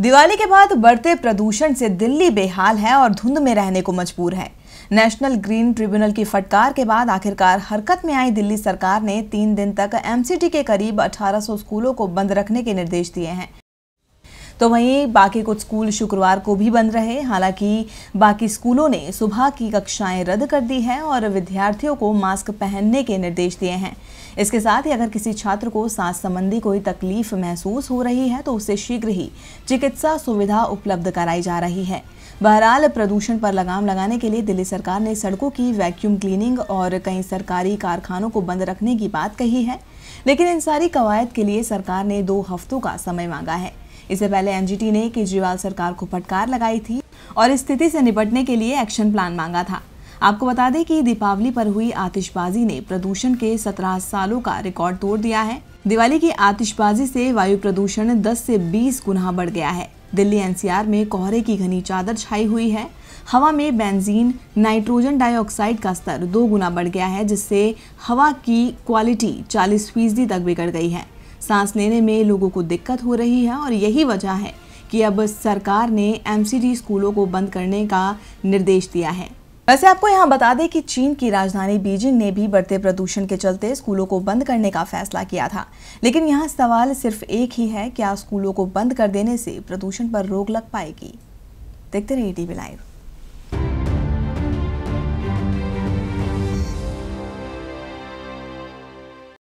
दिवाली के बाद बढ़ते प्रदूषण से दिल्ली बेहाल है और धुंध में रहने को मजबूर है नेशनल ग्रीन ट्रिब्यूनल की फटकार के बाद आखिरकार हरकत में आई दिल्ली सरकार ने तीन दिन तक एमसीटी के करीब 1800 स्कूलों को बंद रखने के निर्देश दिए हैं तो वहीं बाकी कुछ स्कूल शुक्रवार को भी बंद रहे हालांकि बाकी स्कूलों ने सुबह की कक्षाएं रद्द कर दी हैं और विद्यार्थियों को मास्क पहनने के निर्देश दिए हैं इसके साथ ही अगर किसी छात्र को सांस संबंधी कोई तकलीफ महसूस हो रही है तो उसे शीघ्र ही चिकित्सा सुविधा उपलब्ध कराई जा रही है बहरहाल प्रदूषण पर लगाम लगाने के लिए दिल्ली सरकार ने सड़कों की वैक्यूम क्लीनिंग और कई सरकारी कारखानों को बंद रखने की बात कही है लेकिन इन सारी कवायद के लिए सरकार ने दो हफ्तों का समय मांगा है इससे पहले एनजीटी ने केजरीवाल सरकार को फटकार लगाई थी और स्थिति से निपटने के लिए एक्शन प्लान मांगा था आपको बता दें कि दीपावली पर हुई आतिशबाजी ने प्रदूषण के 17 सालों का रिकॉर्ड तोड़ दिया है दिवाली की आतिशबाजी से वायु प्रदूषण 10 से 20 गुना बढ़ गया है दिल्ली एनसीआर में कोहरे की घनी चादर छाई हुई है हवा में बेंजीन नाइट्रोजन डाइऑक्साइड का स्तर दो गुना बढ़ गया है जिससे हवा की क्वालिटी 40 फीसदी तक बिगड़ गई है सांस लेने में लोगों को दिक्कत हो रही है और यही वजह है कि अब सरकार ने एमसीडी स्कूलों को बंद करने का निर्देश दिया है वैसे आपको यहाँ बता दें कि चीन की राजधानी बीजिंग ने भी बढ़ते प्रदूषण के चलते स्कूलों को बंद करने का फैसला किया था लेकिन यहाँ सवाल सिर्फ एक ही है क्या स्कूलों को बंद कर देने से प्रदूषण पर रोक लग पाएगी देखते रहिए टीवी लाइव